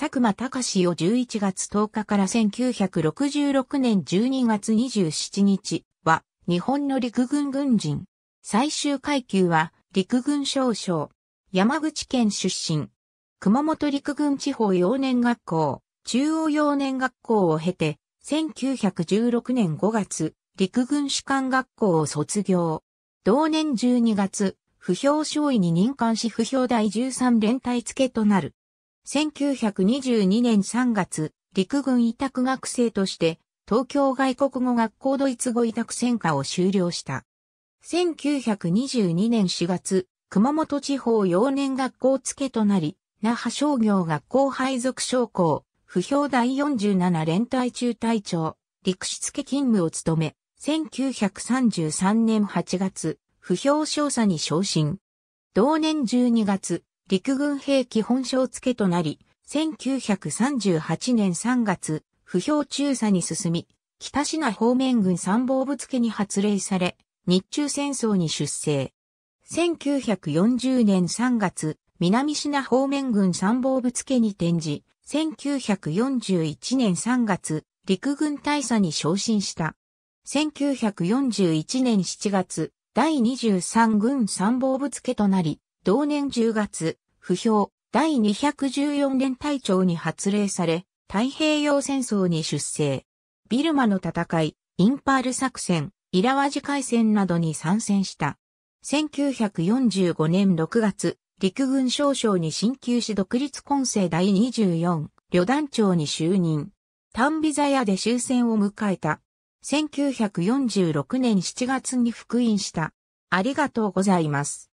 佐久間隆を11月10日から1966年12月27日は日本の陸軍軍人。最終階級は陸軍少将。山口県出身。熊本陸軍地方幼年学校、中央幼年学校を経て、1916年5月、陸軍士官学校を卒業。同年12月、不評少尉に任官し不評第13連隊付けとなる。1922年3月、陸軍委託学生として、東京外国語学校ドイツ語委託専科を修了した。1922年4月、熊本地方幼年学校付となり、那覇商業学校配属商校、不評第47連隊中隊長、陸士付勤務を務め、1933年8月、不評少佐に昇進。同年12月、陸軍兵器本省付となり、1938年3月、不評中佐に進み、北品方面軍参謀部付に発令され、日中戦争に出征。1940年3月、南品方面軍参謀部付に転じ、1941年3月、陸軍大佐に昇進した。1941年7月、第23軍参謀部付となり、同年10月、不評、第214連隊長に発令され、太平洋戦争に出征。ビルマの戦い、インパール作戦、イラワジ海戦などに参戦した。1945年6月、陸軍少将に進級し独立混成第24旅団長に就任。タンビザ屋で終戦を迎えた。1946年7月に復員した。ありがとうございます。